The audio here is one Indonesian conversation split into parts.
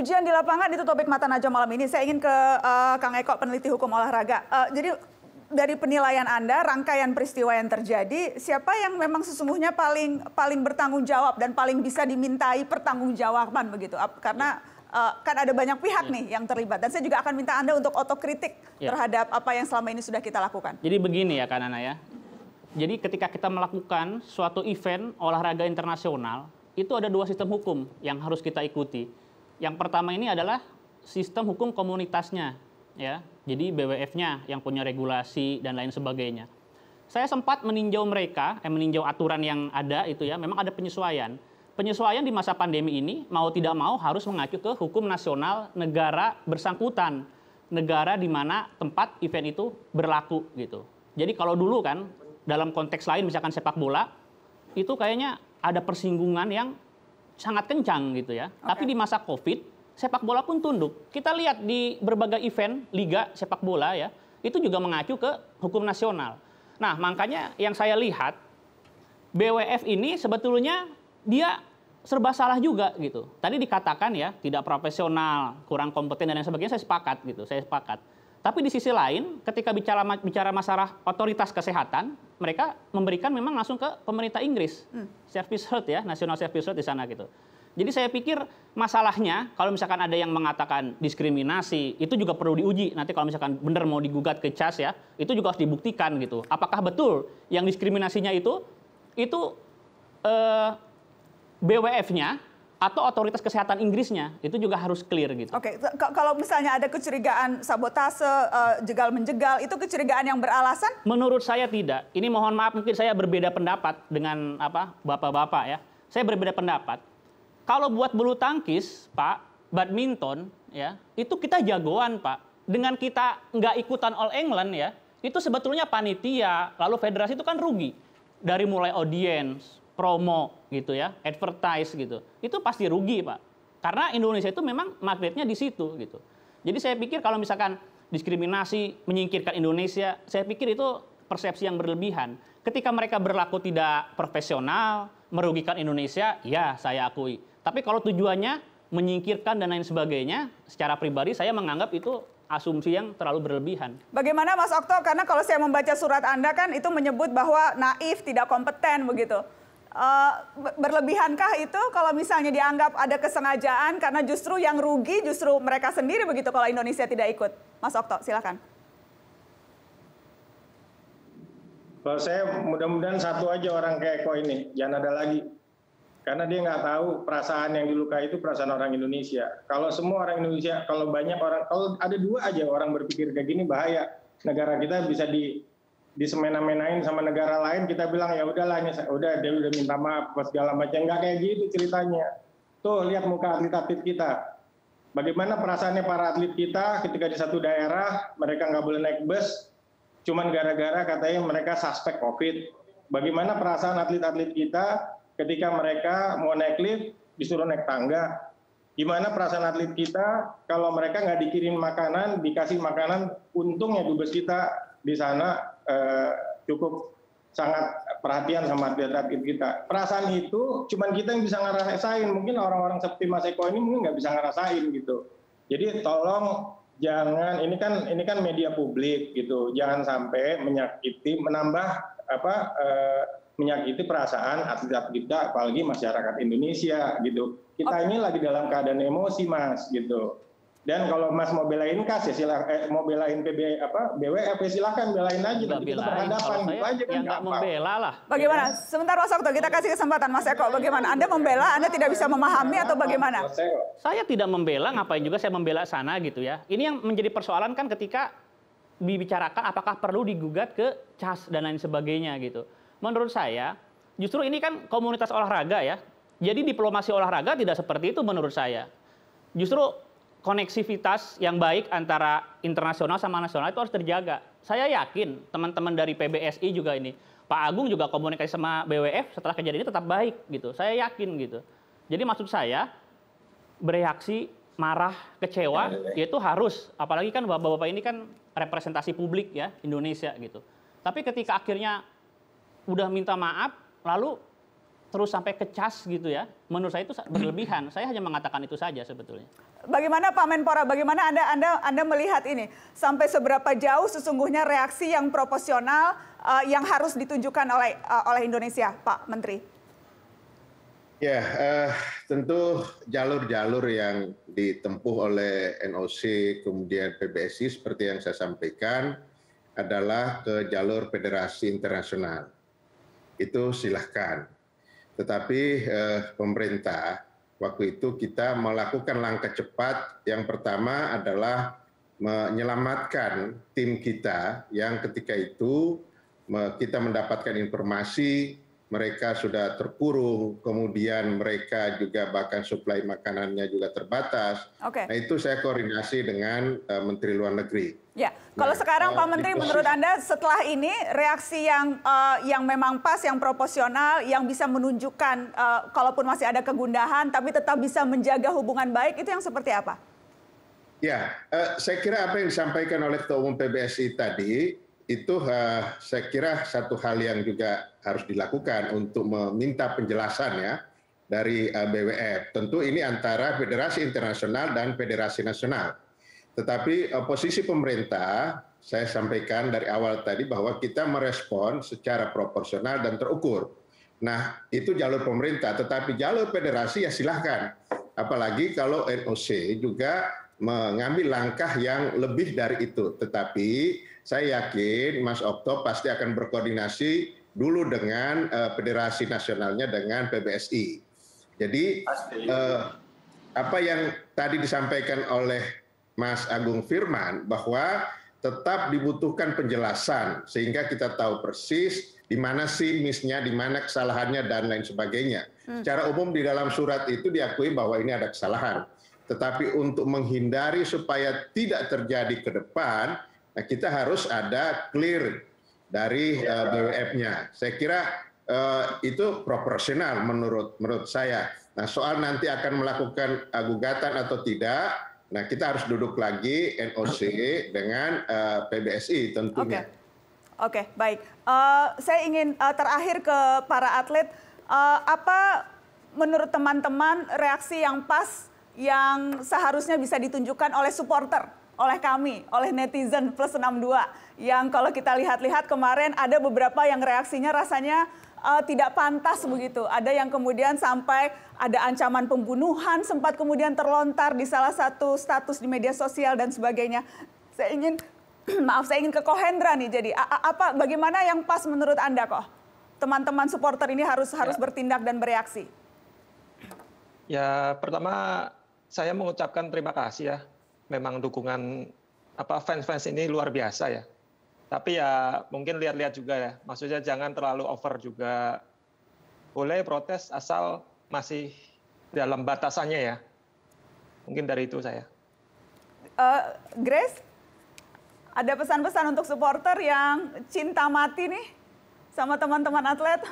Ujian di lapangan itu topik mata najwa malam ini. Saya ingin ke uh, Kang Eko, peneliti hukum olahraga. Uh, jadi dari penilaian Anda, rangkaian peristiwa yang terjadi, siapa yang memang sesungguhnya paling paling bertanggung jawab dan paling bisa dimintai pertanggungjawaban begitu? Karena uh, kan ada banyak pihak hmm. nih yang terlibat. Dan saya juga akan minta Anda untuk otokritik ya. terhadap apa yang selama ini sudah kita lakukan. Jadi begini ya, Kanana ya. Jadi ketika kita melakukan suatu event olahraga internasional, itu ada dua sistem hukum yang harus kita ikuti yang pertama ini adalah sistem hukum komunitasnya, ya. Jadi BWF-nya yang punya regulasi dan lain sebagainya. Saya sempat meninjau mereka, eh, meninjau aturan yang ada itu ya. Memang ada penyesuaian. Penyesuaian di masa pandemi ini mau tidak mau harus mengacu ke hukum nasional negara bersangkutan, negara di mana tempat event itu berlaku gitu. Jadi kalau dulu kan dalam konteks lain misalkan sepak bola itu kayaknya ada persinggungan yang sangat kencang gitu ya. Okay. Tapi di masa Covid sepak bola pun tunduk. Kita lihat di berbagai event liga sepak bola ya, itu juga mengacu ke hukum nasional. Nah, makanya yang saya lihat BWF ini sebetulnya dia serba salah juga gitu. Tadi dikatakan ya tidak profesional, kurang kompeten dan lain sebagainya saya sepakat gitu, saya sepakat. Tapi di sisi lain, ketika bicara bicara masalah otoritas kesehatan, mereka memberikan memang langsung ke pemerintah Inggris, hmm. service health ya, national service health di sana gitu. Jadi saya pikir masalahnya kalau misalkan ada yang mengatakan diskriminasi itu juga perlu diuji. Nanti kalau misalkan benar mau digugat ke CAS ya, itu juga harus dibuktikan gitu. Apakah betul yang diskriminasinya itu itu eh, BWF-nya atau otoritas kesehatan Inggrisnya itu juga harus clear gitu. Oke, okay. kalau misalnya ada kecurigaan sabotase uh, jegal menjegal itu kecurigaan yang beralasan? Menurut saya tidak. Ini mohon maaf mungkin saya berbeda pendapat dengan apa bapak-bapak ya. Saya berbeda pendapat. Kalau buat bulu tangkis, Pak, badminton ya, itu kita jagoan, Pak. Dengan kita nggak ikutan All England ya, itu sebetulnya panitia, lalu federasi itu kan rugi dari mulai audiens, promo gitu ya, advertise gitu. Itu pasti rugi, Pak. Karena Indonesia itu memang magnetnya di situ gitu. Jadi saya pikir kalau misalkan diskriminasi menyingkirkan Indonesia, saya pikir itu persepsi yang berlebihan. Ketika mereka berlaku tidak profesional, merugikan Indonesia, ya saya akui. Tapi kalau tujuannya menyingkirkan dan lain sebagainya, secara pribadi saya menganggap itu asumsi yang terlalu berlebihan. Bagaimana Mas Okto? Karena kalau saya membaca surat Anda kan itu menyebut bahwa naif, tidak kompeten begitu. Uh, berlebihankah itu kalau misalnya dianggap ada kesengajaan karena justru yang rugi justru mereka sendiri begitu kalau Indonesia tidak ikut? Mas Okto, silakan. Kalau saya mudah-mudahan satu aja orang kayak Eko ini, jangan ada lagi. Karena dia nggak tahu perasaan yang dilukai itu perasaan orang Indonesia. Kalau semua orang Indonesia, kalau banyak orang, kalau ada dua aja orang berpikir kayak gini bahaya. Negara kita bisa di disemena-menain sama negara lain kita bilang ya udahlah ini udah dia udah minta maaf pas segala macam nggak kayak gitu ceritanya tuh lihat muka atlet-atlet kita bagaimana perasaannya para atlet kita ketika di satu daerah mereka nggak boleh naik bus cuman gara-gara katanya mereka suspek covid bagaimana perasaan atlet-atlet kita ketika mereka mau naik lift disuruh naik tangga gimana perasaan atlet kita kalau mereka nggak dikirim makanan dikasih makanan untungnya dubes kita di sana eh, cukup sangat perhatian sama atlet atlet kita. Perasaan itu cuma kita yang bisa ngerasain. Mungkin orang-orang seperti Mas Eko ini mungkin nggak bisa ngerasain gitu. Jadi tolong jangan ini kan ini kan media publik gitu. Jangan sampai menyakiti, menambah apa eh, menyakiti perasaan atlet-atlet kita, apalagi masyarakat Indonesia gitu. Kita ini lagi dalam keadaan emosi, Mas gitu dan kalau Mas mau belain kas ya silah eh, mau belain PB apa BWF ya silahkan silakan belain aja Udah belain. perhadapan gitu aja kan ya nggak membela lah. Bagaimana? Sebentar Mas Okto, kita kasih kesempatan Mas Eko. Bagaimana? Anda membela, Anda tidak bisa memahami atau bagaimana? Saya tidak membela, ngapain juga saya membela sana gitu ya. Ini yang menjadi persoalan kan ketika dibicarakan apakah perlu digugat ke CAS dan lain sebagainya gitu. Menurut saya, justru ini kan komunitas olahraga ya. Jadi diplomasi olahraga tidak seperti itu menurut saya. Justru koneksivitas yang baik antara internasional sama nasional itu harus terjaga. Saya yakin teman-teman dari PBSI juga ini, Pak Agung juga komunikasi sama BWF setelah kejadian ini tetap baik gitu. Saya yakin gitu. Jadi maksud saya bereaksi marah, kecewa ya, itu harus. Apalagi kan bapak-bapak ini kan representasi publik ya Indonesia gitu. Tapi ketika akhirnya udah minta maaf, lalu terus sampai kecas gitu ya. Menurut saya itu berlebihan. Saya hanya mengatakan itu saja sebetulnya. Bagaimana Pak Menpora? Bagaimana Anda Anda Anda melihat ini? Sampai seberapa jauh sesungguhnya reaksi yang proporsional uh, yang harus ditunjukkan oleh uh, oleh Indonesia, Pak Menteri? Ya, uh, tentu jalur-jalur yang ditempuh oleh NOC kemudian PBSI seperti yang saya sampaikan adalah ke jalur federasi internasional. Itu silahkan tetapi eh, pemerintah waktu itu kita melakukan langkah cepat yang pertama adalah menyelamatkan tim kita yang ketika itu kita mendapatkan informasi mereka sudah terkurung, kemudian mereka juga bahkan suplai makanannya juga terbatas. Okay. Nah itu saya koordinasi dengan uh, Menteri Luar Negeri. Ya, kalau nah, sekarang uh, Pak eh, Menteri, posisi... menurut anda setelah ini reaksi yang uh, yang memang pas, yang proporsional, yang bisa menunjukkan uh, kalaupun masih ada kegundahan, tapi tetap bisa menjaga hubungan baik itu yang seperti apa? Ya, saya kira apa yang disampaikan oleh Ketua Umum PBSI tadi itu eh, saya kira satu hal yang juga harus dilakukan untuk meminta penjelasan ya dari eh, BWF. Tentu ini antara Federasi Internasional dan Federasi Nasional. Tetapi eh, posisi pemerintah, saya sampaikan dari awal tadi bahwa kita merespon secara proporsional dan terukur. Nah, itu jalur pemerintah, tetapi jalur federasi ya silahkan. Apalagi kalau NOC juga mengambil langkah yang lebih dari itu. Tetapi saya yakin Mas Okto pasti akan berkoordinasi dulu dengan uh, federasi nasionalnya dengan PBSI. Jadi uh, apa yang tadi disampaikan oleh Mas Agung Firman bahwa tetap dibutuhkan penjelasan sehingga kita tahu persis di mana sih misnya, di mana kesalahannya dan lain sebagainya. Hmm. Secara umum di dalam surat itu diakui bahwa ini ada kesalahan tetapi untuk menghindari supaya tidak terjadi ke depan, nah kita harus ada clear dari uh, eh, ya. BWF-nya. Saya kira uh, itu proporsional menurut menurut saya. Nah soal nanti akan melakukan uh, gugatan atau tidak, Nah, kita harus duduk lagi NOC dengan uh, eh, PBSI tentunya. Oke, okay. okay, baik. Uh, saya ingin uh, terakhir ke para atlet, uh, apa menurut teman-teman reaksi yang pas yang seharusnya bisa ditunjukkan oleh supporter, oleh kami, oleh netizen plus 62 yang kalau kita lihat-lihat kemarin ada beberapa yang reaksinya rasanya uh, tidak pantas begitu. Ada yang kemudian sampai ada ancaman pembunuhan sempat kemudian terlontar di salah satu status di media sosial dan sebagainya. Saya ingin maaf saya ingin ke Kohendra nih jadi apa bagaimana yang pas menurut Anda kok? Teman-teman supporter ini harus harus ya. bertindak dan bereaksi. Ya, pertama saya mengucapkan terima kasih ya. Memang dukungan apa fans-fans ini luar biasa ya. Tapi ya mungkin lihat-lihat juga ya. Maksudnya jangan terlalu over juga. Boleh protes asal masih dalam batasannya ya. Mungkin dari itu saya. Uh, Grace, ada pesan-pesan untuk supporter yang cinta mati nih sama teman-teman atlet?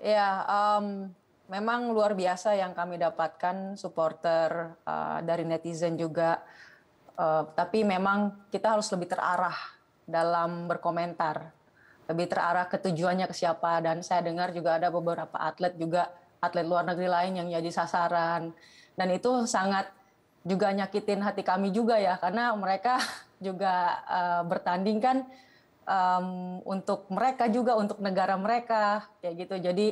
Ya, yeah, um, memang luar biasa yang kami dapatkan supporter uh, dari netizen juga. Uh, tapi memang kita harus lebih terarah dalam berkomentar, lebih terarah ke tujuannya ke siapa. Dan saya dengar juga ada beberapa atlet juga atlet luar negeri lain yang jadi sasaran. Dan itu sangat juga nyakitin hati kami juga ya karena mereka juga uh, bertanding kan um, untuk mereka juga untuk negara mereka kayak gitu. Jadi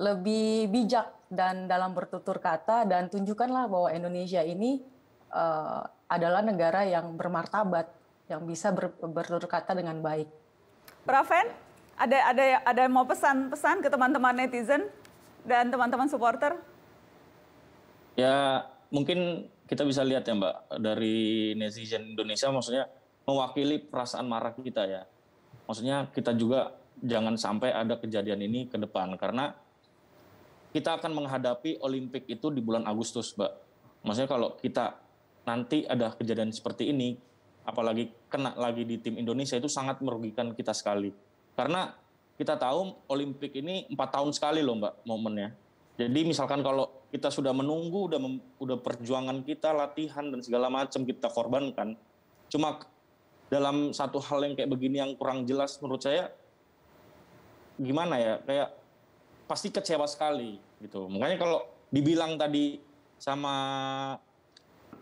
lebih bijak dan dalam bertutur kata dan tunjukkanlah bahwa Indonesia ini uh, adalah negara yang bermartabat yang bisa ber, bertutur kata dengan baik. Praven, ada ada ada mau pesan-pesan ke teman-teman netizen dan teman-teman supporter? Ya, mungkin kita bisa lihat ya Mbak dari netizen Indonesia maksudnya mewakili perasaan marah kita ya. Maksudnya kita juga jangan sampai ada kejadian ini ke depan karena kita akan menghadapi Olimpik itu di bulan Agustus, Mbak. Maksudnya kalau kita nanti ada kejadian seperti ini, apalagi kena lagi di tim Indonesia itu sangat merugikan kita sekali. Karena kita tahu Olimpik ini empat tahun sekali loh, Mbak, momennya. Jadi misalkan kalau kita sudah menunggu, udah mem, udah perjuangan kita, latihan dan segala macam kita korbankan. Cuma dalam satu hal yang kayak begini yang kurang jelas menurut saya gimana ya? Kayak pasti kecewa sekali gitu. Makanya kalau dibilang tadi sama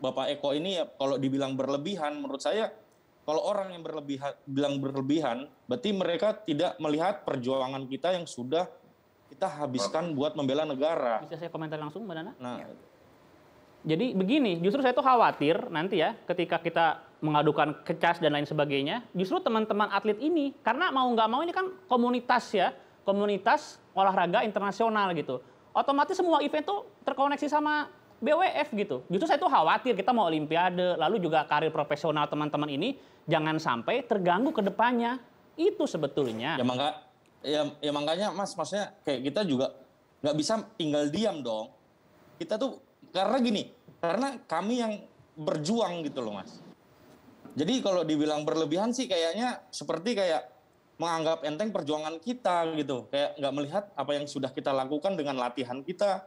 Bapak Eko ini ya kalau dibilang berlebihan menurut saya kalau orang yang berlebihan bilang berlebihan berarti mereka tidak melihat perjuangan kita yang sudah kita habiskan buat membela negara. Bisa saya komentar langsung Mbak Nana? Nah. Ya. Jadi begini, justru saya tuh khawatir nanti ya ketika kita mengadukan kecas dan lain sebagainya, justru teman-teman atlet ini karena mau nggak mau ini kan komunitas ya, komunitas olahraga internasional gitu. Otomatis semua event tuh terkoneksi sama BWF gitu. Justru saya tuh khawatir kita mau olimpiade, lalu juga karir profesional teman-teman ini jangan sampai terganggu ke depannya. Itu sebetulnya. Ya mangga, ya, ya makanya Mas maksudnya kayak kita juga nggak bisa tinggal diam dong. Kita tuh karena gini, karena kami yang berjuang gitu loh Mas. Jadi kalau dibilang berlebihan sih kayaknya seperti kayak menganggap enteng perjuangan kita gitu kayak nggak melihat apa yang sudah kita lakukan dengan latihan kita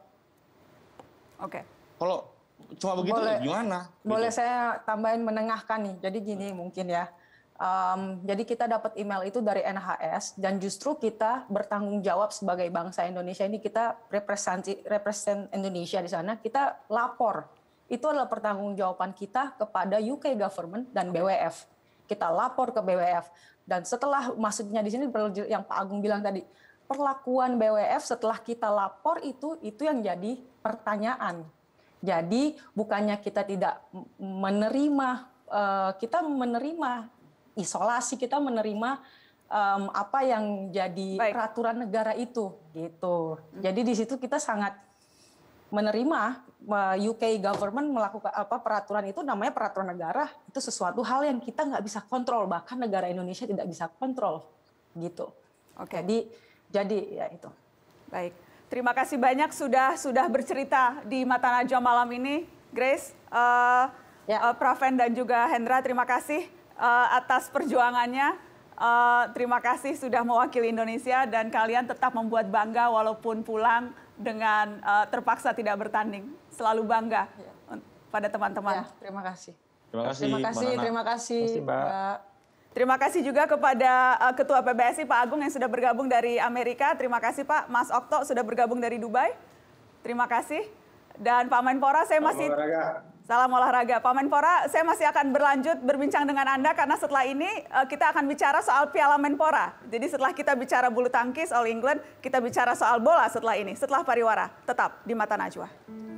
oke okay. kalau cuma begitu boleh, gimana boleh gitu. saya tambahin menengahkan nih jadi gini mungkin ya um, jadi kita dapat email itu dari NHS dan justru kita bertanggung jawab sebagai bangsa Indonesia ini kita representasi represent Indonesia di sana kita lapor itu adalah pertanggungjawaban kita kepada UK government dan BWF kita lapor ke BWF. Dan setelah maksudnya di sini yang Pak Agung bilang tadi, perlakuan BWF setelah kita lapor itu itu yang jadi pertanyaan. Jadi bukannya kita tidak menerima eh, kita menerima isolasi, kita menerima apa yang jadi Baik. peraturan negara itu gitu. Hmm. Jadi di situ kita sangat menerima UK government melakukan apa peraturan itu namanya peraturan negara itu sesuatu hal yang kita nggak bisa kontrol bahkan negara Indonesia tidak bisa kontrol gitu. Oke. Jadi jadi ya itu. Baik. Terima kasih banyak sudah sudah bercerita di Mata Najwa malam ini, Grace, uh, ya. uh, eh, Praven dan juga Hendra. Terima kasih uh, atas perjuangannya. Uh, terima kasih sudah mewakili Indonesia dan kalian tetap membuat bangga walaupun pulang dengan uh, terpaksa tidak bertanding. Selalu bangga ya. pada teman-teman. Ya, terima kasih. Terima kasih. Terima kasih. Terima kasih, Mbak. Terima kasih juga kepada eh, Ketua PBSI Pak Agung yang sudah bergabung dari Amerika. Terima kasih Pak Mas Okto sudah bergabung dari Dubai. Terima kasih. Dan Pak Menpora saya masih Salam olahraga. Pak Menpora, saya masih akan berlanjut berbincang dengan Anda karena setelah ini eh, kita akan bicara soal Piala Menpora. Jadi setelah kita bicara bulu tangkis All England, kita bicara soal bola setelah ini, setelah pariwara. Tetap di Mata Najwa.